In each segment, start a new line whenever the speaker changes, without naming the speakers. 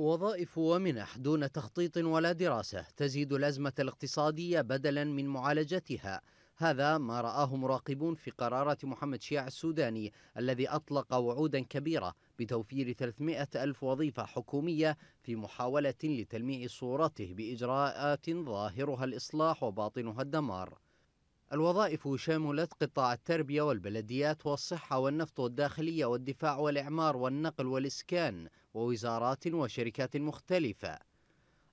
وظائف ومنح دون تخطيط ولا دراسة تزيد الأزمة الاقتصادية بدلا من معالجتها هذا ما رآه مراقبون في قرارة محمد شياع السوداني الذي أطلق وعودا كبيرة بتوفير 300 ألف وظيفة حكومية في محاولة لتلميع صورته بإجراءات ظاهرها الإصلاح وباطنها الدمار الوظائف شملت قطاع التربية والبلديات والصحة والنفط والداخلية والدفاع والإعمار والنقل والإسكان ووزارات وشركات مختلفة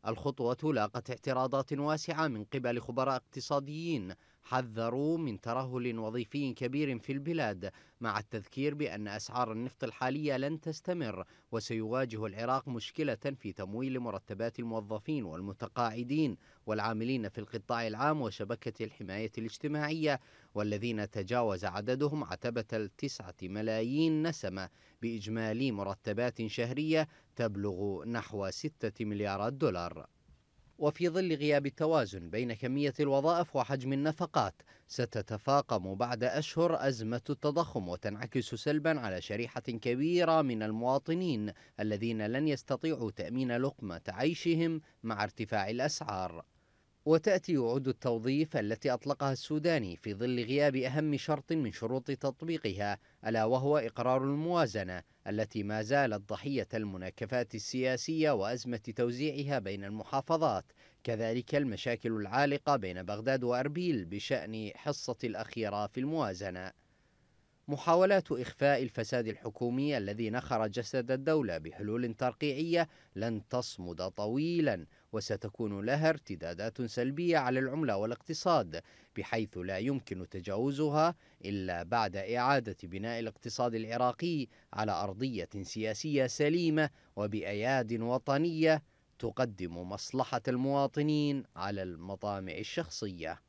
الخطوة لاقت اعتراضات واسعة من قبل خبراء اقتصاديين حذروا من ترهل وظيفي كبير في البلاد مع التذكير بأن أسعار النفط الحالية لن تستمر وسيواجه العراق مشكلة في تمويل مرتبات الموظفين والمتقاعدين والعاملين في القطاع العام وشبكة الحماية الاجتماعية والذين تجاوز عددهم عتبة التسعة ملايين نسمة بإجمالي مرتبات شهرية تبلغ نحو ستة مليارات دولار وفي ظل غياب التوازن بين كمية الوظائف وحجم النفقات ستتفاقم بعد أشهر أزمة التضخم وتنعكس سلبا على شريحة كبيرة من المواطنين الذين لن يستطيعوا تأمين لقمة عيشهم مع ارتفاع الأسعار وتأتي وعود التوظيف التي أطلقها السوداني في ظل غياب أهم شرط من شروط تطبيقها ألا وهو إقرار الموازنة التي ما زالت ضحية المناكفات السياسية وأزمة توزيعها بين المحافظات كذلك المشاكل العالقة بين بغداد وأربيل بشأن حصة الأخيرة في الموازنة محاولات إخفاء الفساد الحكومي الذي نخر جسد الدولة بحلول ترقيعية لن تصمد طويلا وستكون لها ارتدادات سلبية على العملة والاقتصاد بحيث لا يمكن تجاوزها إلا بعد إعادة بناء الاقتصاد العراقي على أرضية سياسية سليمة وبأياد وطنية تقدم مصلحة المواطنين على المطامع الشخصية